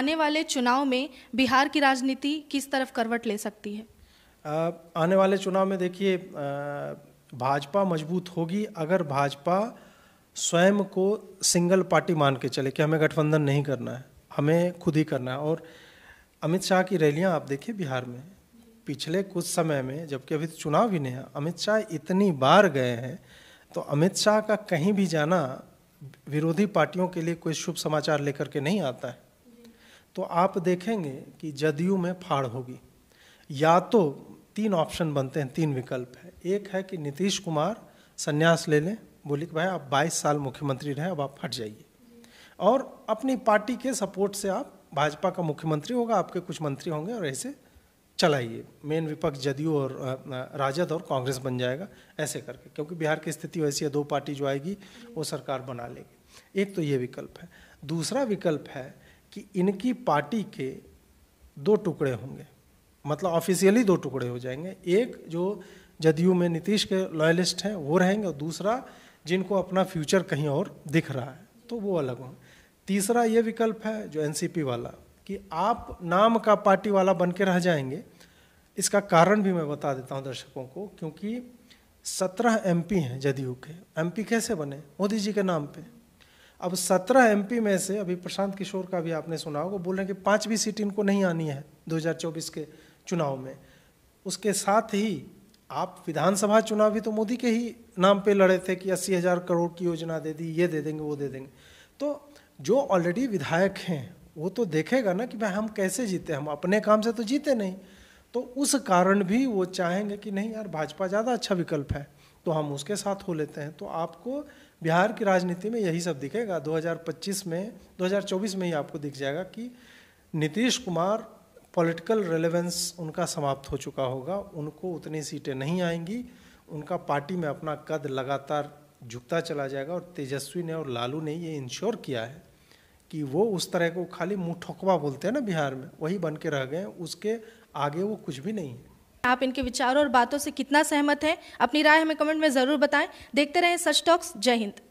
आने वाले चुनाव में बिहार की राजनीति किस तरफ करवट ले सकती है आने वाले चुनाव में देखिए भाजपा मजबूत होगी अगर भाजपा स्वयं को सिंगल पार्टी मान के चले कि हमें गठबंधन नहीं करना है हमें खुद ही करना है और अमित शाह की रैलियां आप देखिए बिहार में पिछले कुछ समय में जबकि अभी तो चुनाव भी नहीं है अमित शाह इतनी बार गए हैं तो अमित शाह का कहीं भी जाना विरोधी पार्टियों के लिए कोई शुभ समाचार लेकर के नहीं आता है तो आप देखेंगे कि जदयू में फाड़ होगी या तो तीन ऑप्शन बनते हैं तीन विकल्प है एक है कि नीतीश कुमार संन्यास ले लें बोले कि भाई आप 22 साल मुख्यमंत्री रहे अब आप हट जाइए और अपनी पार्टी के सपोर्ट से आप भाजपा का मुख्यमंत्री होगा आपके कुछ मंत्री होंगे और ऐसे चलाइए मेन विपक्ष जदयू और राजद और कांग्रेस बन जाएगा ऐसे करके क्योंकि बिहार की स्थिति वैसी है दो पार्टी जो आएगी वो सरकार बना लेगी एक तो ये विकल्प है दूसरा विकल्प है कि इनकी पार्टी के दो टुकड़े होंगे मतलब ऑफिशियली दो टुकड़े हो जाएंगे एक जो जदयू में नीतीश के लॉयलिस्ट हैं वो रहेंगे और दूसरा जिनको अपना फ्यूचर कहीं और दिख रहा है तो वो अलग होंगे तीसरा ये विकल्प है जो एन वाला कि आप नाम का पार्टी वाला बन के रह जाएंगे इसका कारण भी मैं बता देता हूँ दर्शकों को क्योंकि सत्रह एमपी हैं जदयू के एमपी कैसे बने मोदी जी के नाम पे अब सत्रह एम में से अभी प्रशांत किशोर का भी आपने सुना होगा बोल रहे हैं कि पाँच भी सीट इनको नहीं आनी है 2024 के चुनाव में उसके साथ ही आप विधानसभा चुनाव भी तो मोदी के ही नाम पे लड़े थे कि अस्सी हज़ार करोड़ की योजना दे दी ये दे देंगे वो दे देंगे तो जो ऑलरेडी विधायक हैं वो तो देखेगा ना कि भाई हम कैसे जीते हम अपने काम से तो जीते नहीं तो उस कारण भी वो चाहेंगे कि नहीं यार भाजपा ज़्यादा अच्छा विकल्प है तो हम उसके साथ हो लेते हैं तो आपको बिहार की राजनीति में यही सब दिखेगा 2025 में 2024 में ही आपको दिख जाएगा कि नीतीश कुमार पॉलिटिकल रेलेवेंस उनका समाप्त हो चुका होगा उनको उतनी सीटें नहीं आएंगी उनका पार्टी में अपना कद लगातार झुकता चला जाएगा और तेजस्वी ने और लालू ने ये इंश्योर किया है कि वो उस तरह को खाली मुँह ठोकवा बोलते हैं ना बिहार में वही बन के रह गए उसके आगे वो कुछ भी नहीं है आप इनके विचारों और बातों से कितना सहमत हैं अपनी राय हमें कमेंट में ज़रूर बताएं देखते रहें सच टॉक्स जय हिंद